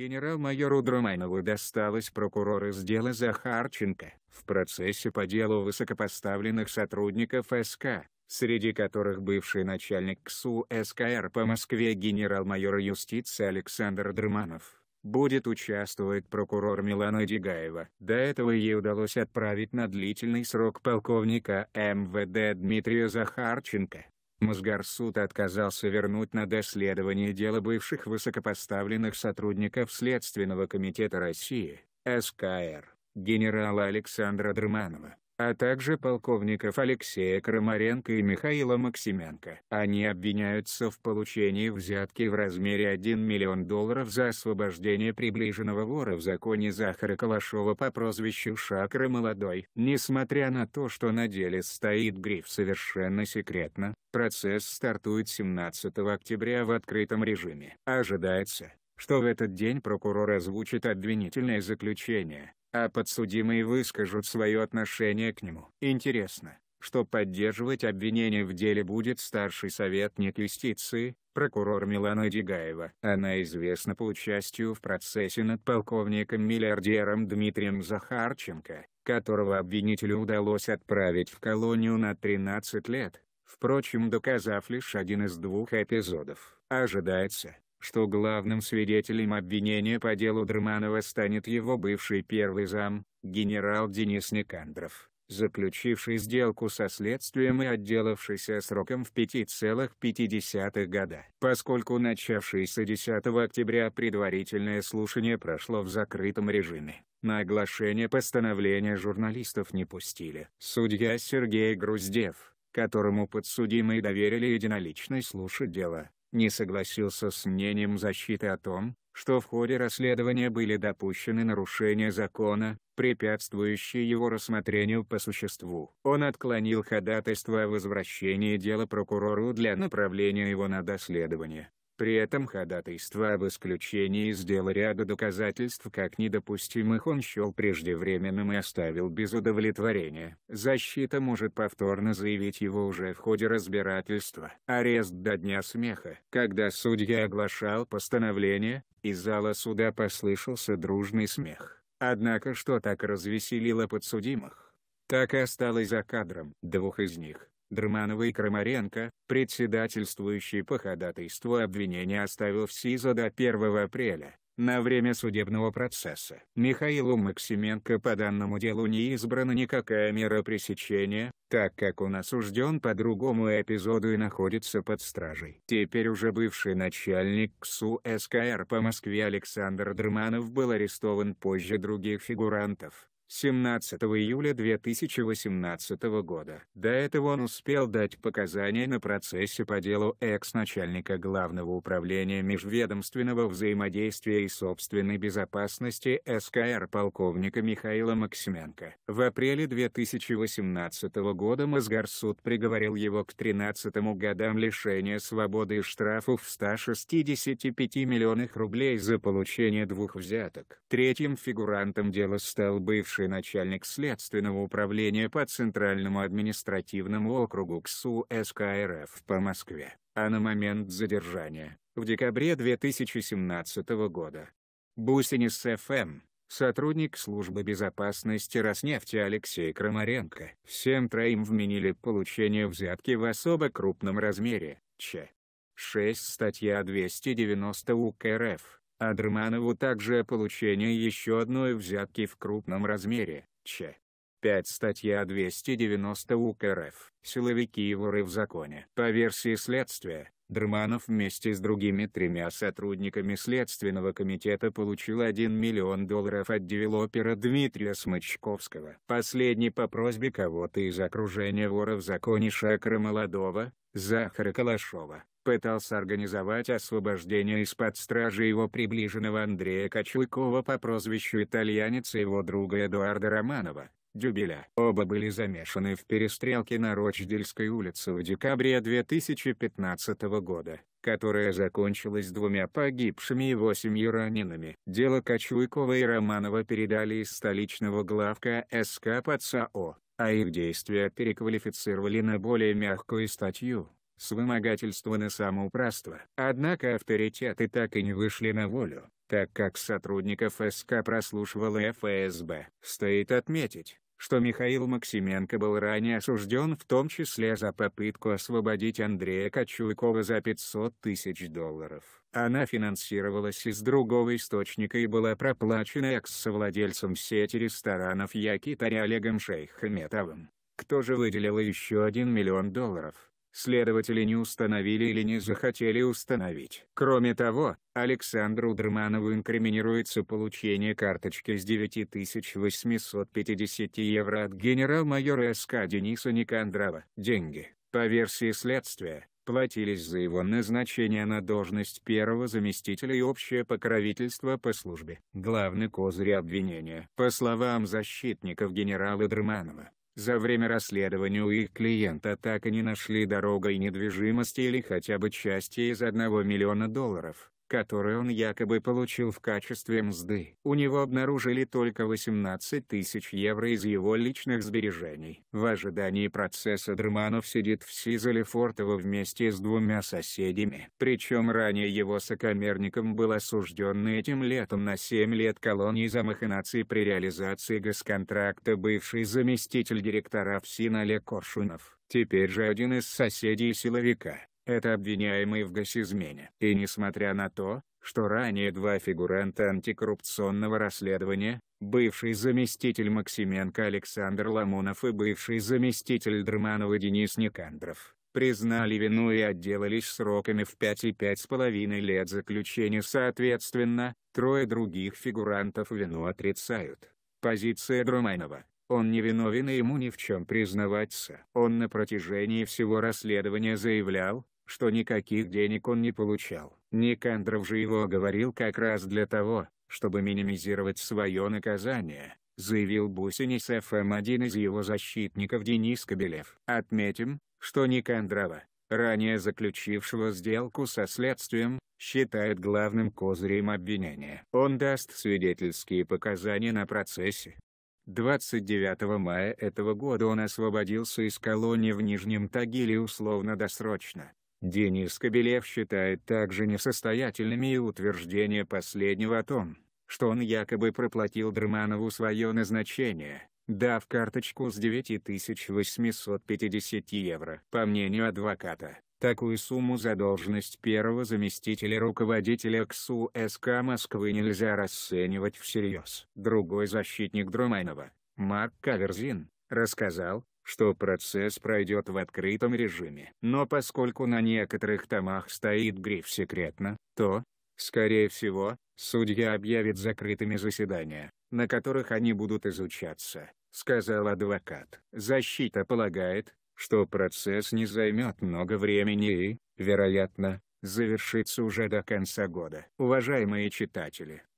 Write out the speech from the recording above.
Генерал-майору Друманову досталось прокурор из дела Захарченко в процессе по делу высокопоставленных сотрудников СК, среди которых бывший начальник КСУ СКР по Москве генерал-майор юстиции Александр Друманов. Будет участвовать прокурор Милана Дегаева. До этого ей удалось отправить на длительный срок полковника МВД Дмитрия Захарченко. Мосгорсуд отказался вернуть на доследование дело бывших высокопоставленных сотрудников Следственного комитета России, СКР, генерала Александра Дрманова а также полковников Алексея Крамаренко и Михаила Максименко. Они обвиняются в получении взятки в размере 1 миллион долларов за освобождение приближенного вора в законе Захара Калашова по прозвищу Шакра Молодой. Несмотря на то, что на деле стоит гриф «Совершенно секретно», процесс стартует 17 октября в открытом режиме. Ожидается, что в этот день прокурор озвучит обвинительное заключение, а подсудимые выскажут свое отношение к нему. Интересно, что поддерживать обвинение в деле будет старший советник юстиции, прокурор Милана Дегаева. Она известна по участию в процессе над полковником-миллиардером Дмитрием Захарченко, которого обвинителю удалось отправить в колонию на 13 лет, впрочем доказав лишь один из двух эпизодов. Ожидается, что главным свидетелем обвинения по делу Дрманова станет его бывший первый зам, генерал Денис Никандров, заключивший сделку со следствием и отделавшийся сроком в 5,5 года. Поскольку начавшееся 10 октября предварительное слушание прошло в закрытом режиме, на оглашение постановления журналистов не пустили. Судья Сергей Груздев, которому подсудимые доверили единолично слушать дело, не согласился с мнением защиты о том, что в ходе расследования были допущены нарушения закона, препятствующие его рассмотрению по существу. Он отклонил ходатайство о возвращении дела прокурору для направления его на доследование. При этом ходатайство об исключении из дела ряда доказательств как недопустимых он счел преждевременным и оставил без удовлетворения. Защита может повторно заявить его уже в ходе разбирательства. Арест до дня смеха. Когда судья оглашал постановление, из зала суда послышался дружный смех. Однако что так развеселило подсудимых? Так и осталось за кадром. Двух из них, Дерманова и Крамаренко, председательствующий по ходатайству обвинения оставил в СИЗО до 1 апреля, на время судебного процесса. Михаилу Максименко по данному делу не избрана никакая мера пресечения, так как он осужден по другому эпизоду и находится под стражей. Теперь уже бывший начальник КСУ СКР по Москве Александр Дрманов был арестован позже других фигурантов. 17 июля 2018 года. До этого он успел дать показания на процессе по делу экс-начальника Главного управления межведомственного взаимодействия и собственной безопасности СКР полковника Михаила Максименко. В апреле 2018 года Мосгорсуд приговорил его к 13 годам лишения свободы и штрафу в 165 миллионах рублей за получение двух взяток. Третьим фигурантом дела стал бывший бывший начальник следственного управления по Центральному административному округу КСУ СКРФ по Москве, а на момент задержания — в декабре 2017 года. Бусинис ФМ, сотрудник службы безопасности Роснефти Алексей Крамаренко. Всем троим вменили получение взятки в особо крупном размере, Ч. 6 статья 290 УК РФ а Дрыманову также о получении еще одной взятки в крупном размере, ч. 5 статья 290 УК РФ. Силовики и воры в законе. По версии следствия, Дрманов вместе с другими тремя сотрудниками Следственного комитета получил 1 миллион долларов от девелопера Дмитрия Смычковского. Последний по просьбе кого-то из окружения вора в законе Шакра Молодого, Захара Калашова, пытался организовать освобождение из-под стражи его приближенного Андрея Кочлыкова по прозвищу «Итальянец» и его друга Эдуарда Романова. Дюбеля. Оба были замешаны в перестрелке на Рочдельской улице в декабре 2015 года, которая закончилась двумя погибшими и восемью ранеными. Дело Кочуйкова и Романова передали из столичного главка СК под САО, а их действия переквалифицировали на более мягкую статью с вымогательства на самоуправство. Однако авторитеты так и не вышли на волю так как сотрудников СК прослушивал ФСБ. Стоит отметить, что Михаил Максименко был ранее осужден в том числе за попытку освободить Андрея Кочуйкова за 500 тысяч долларов. Она финансировалась из другого источника и была проплачена экс-совладельцем сети ресторанов Якитаря Олегом Шейхметовым, кто же выделил еще 1 миллион долларов следователи не установили или не захотели установить. Кроме того, Александру Дрманову инкриминируется получение карточки с 9850 евро от генерал-майора СК Дениса Никандрова. Деньги, по версии следствия, платились за его назначение на должность первого заместителя и общее покровительство по службе. Главный козырь обвинения. По словам защитников генерала Дрманова. За время расследования у их клиента так и не нашли дорогой недвижимости или хотя бы части из одного миллиона долларов которые он якобы получил в качестве мзды. У него обнаружили только 18 тысяч евро из его личных сбережений. В ожидании процесса Дрманов сидит в Сизоле Фортово вместе с двумя соседями. Причем ранее его сокомерником был осужден этим летом на 7 лет колонии за махинации при реализации госконтракта бывший заместитель директора ФСИН Олег Коршунов. Теперь же один из соседей силовика это обвиняемый в госизмене. И несмотря на то, что ранее два фигуранта антикоррупционного расследования, бывший заместитель Максименко Александр Ламунов и бывший заместитель Дрманова Денис Никандров, признали вину и отделались сроками в 5 и 5,5 лет заключения соответственно, трое других фигурантов вину отрицают. Позиция Друманова он невиновен и ему ни в чем признаваться. Он на протяжении всего расследования заявлял, что никаких денег он не получал. Никандров же его оговорил как раз для того, чтобы минимизировать свое наказание, заявил Бусинис ФМ один из его защитников Денис Кобелев. Отметим, что Никандрова, ранее заключившего сделку со следствием, считает главным козырем обвинения. Он даст свидетельские показания на процессе. 29 мая этого года он освободился из колонии в Нижнем Тагиле условно-досрочно. Денис Кобелев считает также несостоятельными и утверждение последнего о том, что он якобы проплатил Дрманову свое назначение, дав карточку с 9850 евро. По мнению адвоката, такую сумму за должность первого заместителя руководителя КСУ СК Москвы нельзя расценивать всерьез. Другой защитник Дроманова, Марк Каверзин, рассказал, что процесс пройдет в открытом режиме. Но поскольку на некоторых томах стоит гриф «Секретно», то, скорее всего, судья объявит закрытыми заседания, на которых они будут изучаться, сказал адвокат. Защита полагает, что процесс не займет много времени и, вероятно, завершится уже до конца года. Уважаемые читатели,